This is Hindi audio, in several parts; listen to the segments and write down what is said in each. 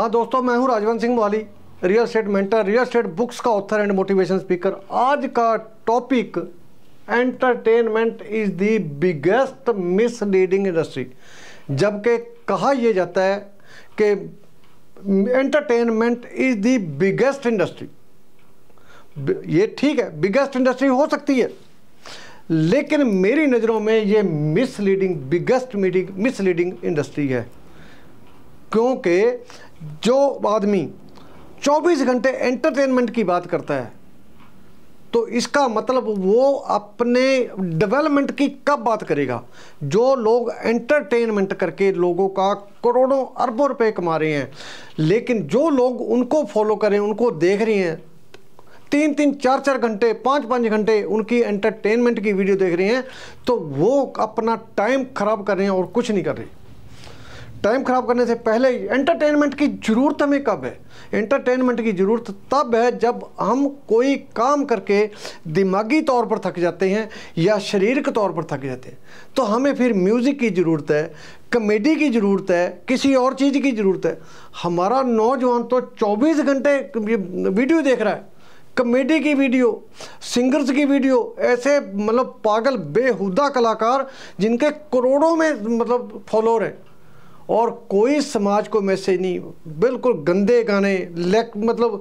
हाँ दोस्तों मैं हूँ Rajwant Singh Mohali real estate mentor real estate books का ऑथर एंड मोटिवेशन स्पीकर आज का topic entertainment is the biggest misleading industry जबकि कहा यह जाता है कि entertainment is the biggest industry ये ठीक है बिगेस्ट इंडस्ट्री हो सकती है लेकिन मेरी नज़रों में ये मिसलीडिंग बिगेस्ट मीडिंग मिसलीडिंग इंडस्ट्री है क्योंकि जो आदमी 24 घंटे एंटरटेनमेंट की बात करता है तो इसका मतलब वो अपने डेवलपमेंट की कब बात करेगा जो लोग एंटरटेनमेंट करके लोगों का करोड़ों अरबों रुपए कमा रहे हैं लेकिन जो लोग उनको फॉलो करें उनको देख रहे हैं तीन तीन चार चार घंटे पाँच पाँच घंटे उनकी एंटरटेनमेंट की वीडियो देख रहे हैं तो वो अपना टाइम खराब कर रहे हैं और कुछ नहीं कर रहे टाइम ख़राब करने से पहले ही एंटरटेनमेंट की ज़रूरत हमें कब है एंटरटेनमेंट की ज़रूरत तब है जब हम कोई काम करके दिमागी तौर पर थक जाते हैं या शारीरिक तौर पर थक जाते हैं तो हमें फिर म्यूज़िक की ज़रूरत है कमेडी की ज़रूरत है किसी और चीज़ की ज़रूरत है हमारा नौजवान तो 24 घंटे वीडियो देख रहा है कमेडी की वीडियो सिंगर्स की वीडियो ऐसे मतलब पागल बेहुदा कलाकार जिनके करोड़ों में मतलब फॉलोअर हैं और कोई समाज को मैसेज नहीं बिल्कुल गंदे गाने मतलब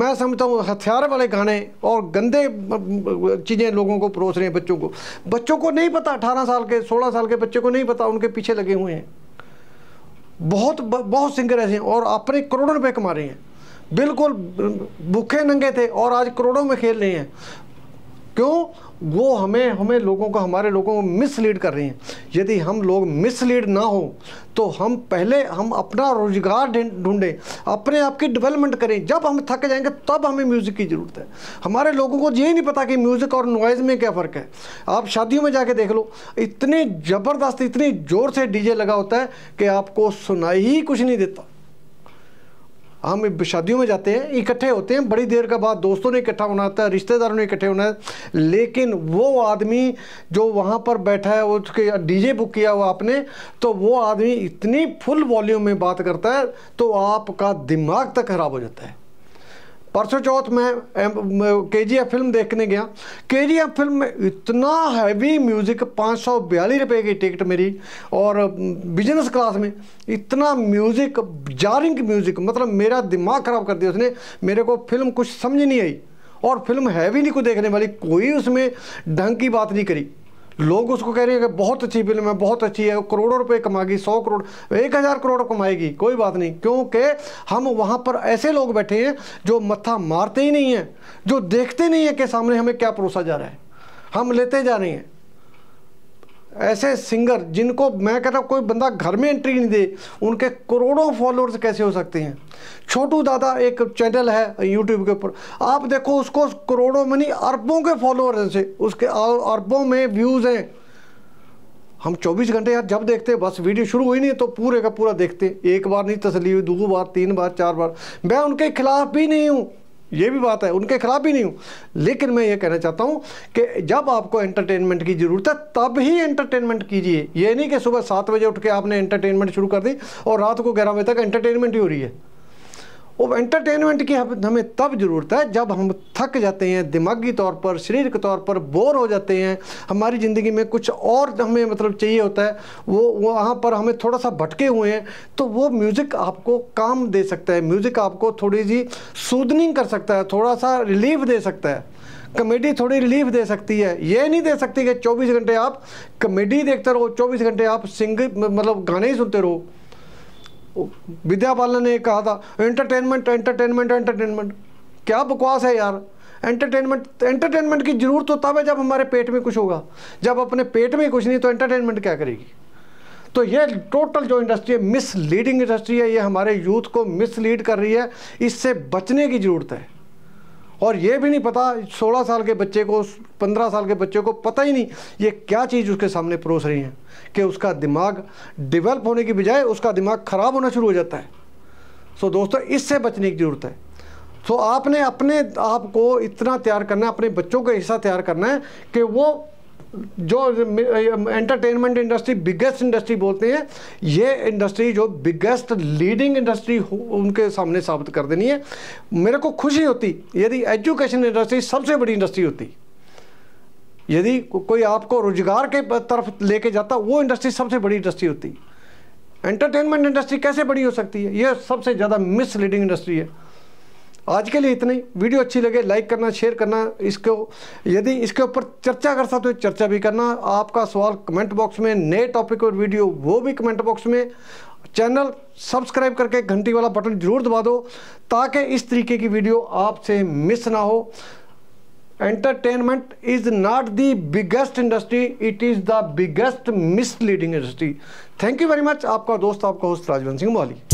मैं समझता हूँ हथियार वाले गाने और गंदे मतलब, चीज़ें लोगों को परोस रहे हैं बच्चों को बच्चों को नहीं पता अठारह साल के सोलह साल के बच्चे को नहीं पता उनके पीछे लगे हुए हैं बहुत बहुत सिंगर ऐसे हैं और अपने करोड़ों रुपये कमा रहे हैं बिल्कुल भूखे नंगे थे और आज करोड़ों में खेल रहे हैं क्यों वो हमें हमें लोगों को हमारे लोगों को मिसलीड कर रही हैं यदि हम लोग मिसलीड ना हो तो हम पहले हम अपना रोजगार ढूंढें अपने आप की डेवलपमेंट करें जब हम थक जाएंगे तब हमें म्यूज़िक की ज़रूरत है हमारे लोगों को ये नहीं पता कि म्यूज़िक और नॉइज़ में क्या फ़र्क है आप शादियों में जाके देख लो इतने ज़बरदस्त इतने ज़ोर से डीजे लगा होता है कि आपको सुनाई ही कुछ नहीं देता हम शादियों में जाते हैं इकट्ठे होते हैं बड़ी देर के बाद दोस्तों ने इकट्ठा होना होता है रिश्तेदारों ने इकट्ठे होना है लेकिन वो आदमी जो वहाँ पर बैठा है उसके डीजे बुक किया हुआ आपने तो वो आदमी इतनी फुल वॉल्यूम में बात करता है तो आपका दिमाग तक खराब हो जाता है परसों चौथ में के जी एफ फिल्म देखने गया के जी एफ फिल्म में इतना हैवी म्यूज़िक पाँच सौ बयालीस रुपये की टिकट मेरी और बिजनेस क्लास में इतना म्यूज़िक जारिंग म्यूज़िक मतलब मेरा दिमाग ख़राब कर दिया उसने मेरे को फिल्म कुछ समझ नहीं आई और फिल्म हैवी नहीं को देखने वाली कोई उसमें ढंग की बात नहीं करी लोग उसको कह रहे हैं कि बहुत अच्छी फिल्म है बहुत अच्छी है करोड़ों रुपए कमाएगी सौ करोड़ एक हज़ार करोड़ कमाएगी कोई बात नहीं क्योंकि हम वहाँ पर ऐसे लोग बैठे हैं जो मत्था मारते ही नहीं हैं जो देखते नहीं हैं कि सामने हमें क्या परोसा जा रहा है हम लेते जा रहे हैं ऐसे सिंगर जिनको मैं रहा हूँ कोई बंदा घर में एंट्री नहीं दे उनके करोड़ों फॉलोअर्स कैसे हो सकते हैं छोटू दादा एक चैनल है यूट्यूब के ऊपर आप देखो उसको करोड़ों में नहीं अरबों के फॉलोअर्स हैं उसके अरबों में व्यूज़ हैं हम 24 घंटे यार जब देखते हैं बस वीडियो शुरू हुई नहीं तो पूरे का पूरा देखते एक बार नहीं तसली हुई दो बार तीन बार चार बार मैं उनके खिलाफ भी नहीं हूँ ये भी बात है उनके खिलाफ भी नहीं हूँ लेकिन मैं ये कहना चाहता हूँ कि जब आपको एंटरटेनमेंट की ज़रूरत है तब ही एंटरटेनमेंट कीजिए ये नहीं कि सुबह सात बजे उठ के आपने एंटरटेनमेंट शुरू कर दी और रात को ग्यारह बजे तक एंटरटेनमेंट ही हो रही है वो एंटरटेनमेंट की हमें तब ज़रूरत है जब हम थक जाते हैं दिमागी तौर पर शरीर के तौर पर बोर हो जाते हैं हमारी ज़िंदगी में कुछ और हमें मतलब चाहिए होता है वो वहाँ पर हमें थोड़ा सा भटके हुए हैं तो वो म्यूज़िक आपको काम दे सकता है म्यूज़िक आपको थोड़ी सी सूदनिंग कर सकता है थोड़ा सा रिलीफ दे सकता है कमेडी थोड़ी रिलीफ दे सकती है ये नहीं दे सकती कि 24 घंटे आप कमेडी देखते रहो 24 घंटे आप सिंग मतलब गाने ही सुनते रहो विद्या बालन ने कहा था एंटरटेनमेंट एंटरटेनमेंट एंटरटेनमेंट क्या बकवास है यार एंटरटेनमेंट एंटरटेनमेंट की ज़रूरत तो तब है जब हमारे पेट में कुछ होगा जब अपने पेट में कुछ नहीं तो एंटरटेनमेंट क्या करेगी तो ये टोटल जो इंडस्ट्री है मिसलीडिंग इंडस्ट्री है ये हमारे यूथ को मिसलीड कर रही है इससे बचने की ज़रूरत है और ये भी नहीं पता सोलह साल के बच्चे को पंद्रह साल के बच्चे को पता ही नहीं ये क्या चीज़ उसके सामने परोस रही है कि उसका दिमाग डिवेल्प होने की बजाय उसका दिमाग ख़राब होना शुरू हो जाता है सो so, दोस्तों इससे बचने की ज़रूरत है सो so, आपने अपने आप को इतना तैयार करना है अपने बच्चों का हिस्सा तैयार करना है कि वो जो एंटरटेनमेंट इंडस्ट्री बिगेस्ट इंडस्ट्री बोलते हैं ये इंडस्ट्री जो बिगेस्ट लीडिंग इंडस्ट्री उनके सामने साबित कर देनी है मेरे को खुशी होती यदि एजुकेशन इंडस्ट्री सबसे बड़ी इंडस्ट्री होती यदि को, कोई आपको रोजगार के तरफ लेके जाता वो इंडस्ट्री सबसे बड़ी इंडस्ट्री होती एंटरटेनमेंट इंडस्ट्री कैसे बड़ी हो सकती है ये सबसे ज़्यादा मिसलीडिंग इंडस्ट्री है आज के लिए इतनी वीडियो अच्छी लगे लाइक करना शेयर करना इसको यदि इसके ऊपर चर्चा कर सकते हो चर्चा भी करना आपका सवाल कमेंट बॉक्स में नए टॉपिक और वीडियो वो भी कमेंट बॉक्स में चैनल सब्सक्राइब करके घंटी वाला बटन जरूर दबा दो ताकि इस तरीके की वीडियो आपसे मिस ना हो entertainment is not the biggest industry it is the biggest misleading industry thank you very much आपका दोस्त आपका होस्ट राजवंत सिंह मोहाली